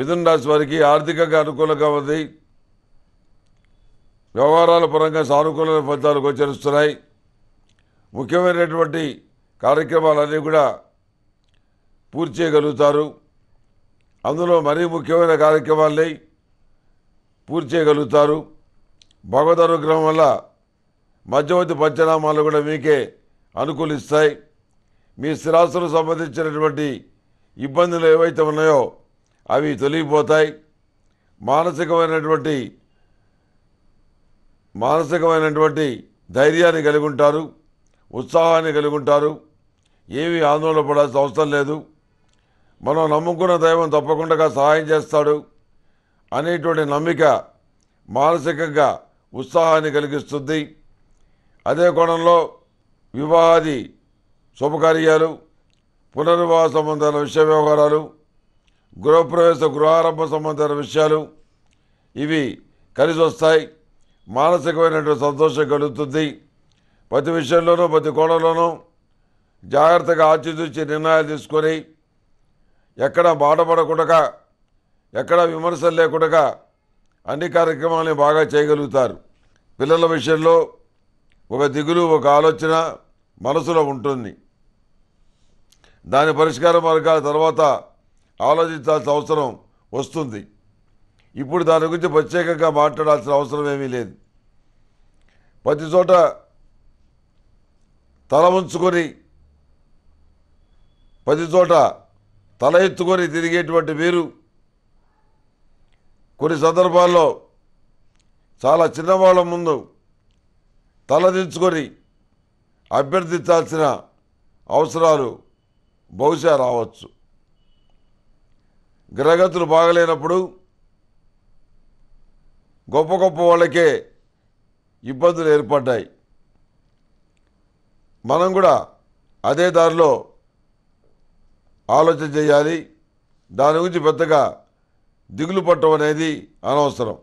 మిథున్ రాశి వారికి ఆర్థికంగా అనుకూలంగా ఉంది వ్యవహారాల పరంగా సానుకూలమైన ఫలితాలు గోచరిస్తున్నాయి ముఖ్యమైనటువంటి కార్యక్రమాలన్నీ కూడా పూర్తి చేయగలుగుతారు అందులో మరీ ముఖ్యమైన కార్యక్రమాలని పూర్తి చేయగలుగుతారు భగవద్ అనుగ్రహం వల్ల మధ్యవర్తి పంచనామాలు కూడా మీకే అనుకూలిస్తాయి మీ స్థిరాస్తులకు సంబంధించినటువంటి ఇబ్బందులు ఏవైతే ఉన్నాయో అవి తొలగిపోతాయి మానసికమైనటువంటి మానసికమైనటువంటి ధైర్యాన్ని కలిగి ఉంటారు ఉత్సాహాన్ని కలిగి ఉంటారు ఏమీ ఆందోళన పడాల్సిన అవసరం లేదు మనం నమ్ముకున్న దైవం తప్పకుండా సహాయం చేస్తాడు అనేటువంటి నమ్మిక మానసికంగా ఉత్సాహాన్ని కలిగిస్తుంది అదే కోణంలో వివాహాది శుభకార్యాలు పునర్వివాహ సంబంధాల విషయ వ్యవహారాలు గృహప్రవేశ గృహారంభ సంబంధమైన విషయాలు ఇవి కలిసి వస్తాయి మానసికమైనటువంటి సంతోషం కలుగుతుంది ప్రతి విషయంలోనూ ప్రతి కోణంలోనూ జాగ్రత్తగా ఆచితూచి నిర్ణయాలు తీసుకొని ఎక్కడ బాటపడకుండా ఎక్కడ విమర్శలు లేకుండా అన్ని కార్యక్రమాలని బాగా చేయగలుగుతారు పిల్లల విషయంలో ఒక దిగులు ఒక ఆలోచన మనసులో ఉంటుంది దాని పరిష్కార మార్గాల తర్వాత ఆలోచించాల్సిన అవసరం వస్తుంది ఇప్పుడు దాని గురించి ప్రత్యేకంగా మాట్లాడాల్సిన అవసరం ఏమీ లేదు ప్రతి చోట తల ఉంచుకొని ప్రతి చోట తల ఎత్తుకొని తిరిగేటువంటి వీరు కొన్ని సందర్భాల్లో చాలా చిన్నవాళ్ళ ముందు తలదించుకొని అభ్యర్థించాల్సిన అవసరాలు బహుశా రావచ్చు గ్రహగతులు బాగలేనప్పుడు గొప్ప గొప్ప వాళ్ళకే ఇబ్బందులు ఏర్పడ్డాయి మనం కూడా అదే దారిలో ఆలోచన చేయాలి దాని గురించి పెద్దగా దిగులు పట్టడం అనేది అనవసరం